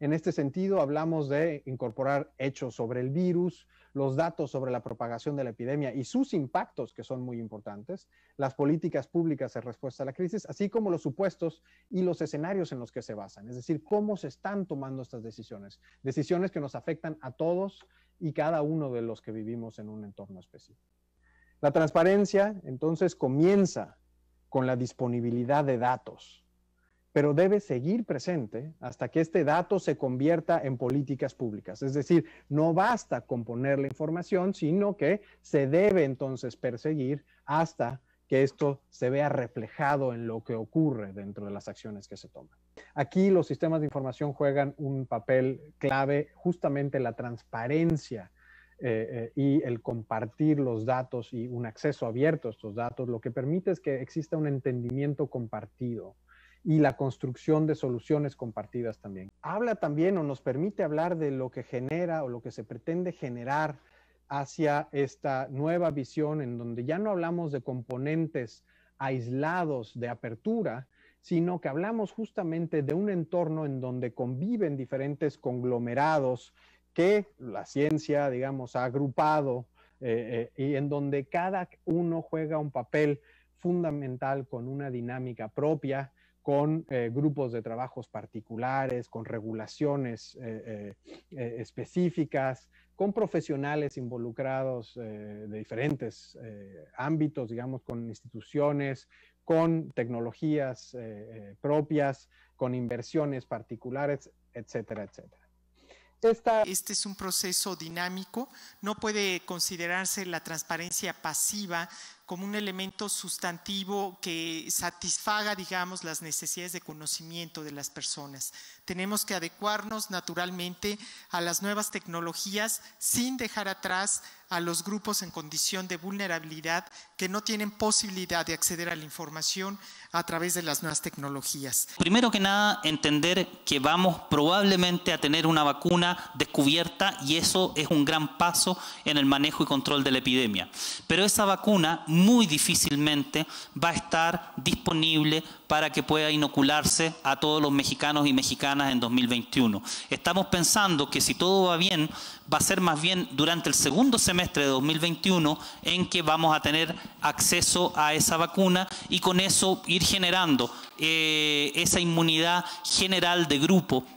En este sentido, hablamos de incorporar hechos sobre el virus, los datos sobre la propagación de la epidemia y sus impactos, que son muy importantes, las políticas públicas en respuesta a la crisis, así como los supuestos y los escenarios en los que se basan, es decir, cómo se están tomando estas decisiones, decisiones que nos afectan a todos y cada uno de los que vivimos en un entorno específico. La transparencia, entonces, comienza con la disponibilidad de datos pero debe seguir presente hasta que este dato se convierta en políticas públicas. Es decir, no basta con poner la información, sino que se debe entonces perseguir hasta que esto se vea reflejado en lo que ocurre dentro de las acciones que se toman. Aquí los sistemas de información juegan un papel clave, justamente la transparencia eh, eh, y el compartir los datos y un acceso abierto a estos datos, lo que permite es que exista un entendimiento compartido y la construcción de soluciones compartidas también. Habla también o nos permite hablar de lo que genera o lo que se pretende generar hacia esta nueva visión en donde ya no hablamos de componentes aislados de apertura, sino que hablamos justamente de un entorno en donde conviven diferentes conglomerados que la ciencia, digamos, ha agrupado eh, eh, y en donde cada uno juega un papel fundamental con una dinámica propia con eh, grupos de trabajos particulares, con regulaciones eh, eh, específicas, con profesionales involucrados de diferentes ámbitos, digamos, con instituciones, con tecnologías propias, con inversiones particulares, etcétera, etcétera. Este es un proceso dinámico, no puede considerarse la transparencia pasiva como un elemento sustantivo que satisfaga, digamos, las necesidades de conocimiento de las personas. Tenemos que adecuarnos naturalmente a las nuevas tecnologías sin dejar atrás a los grupos en condición de vulnerabilidad que no tienen posibilidad de acceder a la información a través de las nuevas tecnologías. Primero que nada, entender que vamos probablemente a tener una vacuna descubierta y eso es un gran paso en el manejo y control de la epidemia. Pero esa vacuna muy difícilmente va a estar disponible para que pueda inocularse a todos los mexicanos y mexicanas en 2021. Estamos pensando que si todo va bien, va a ser más bien durante el segundo semestre de 2021 en que vamos a tener acceso a esa vacuna y con eso ir generando eh, esa inmunidad general de grupo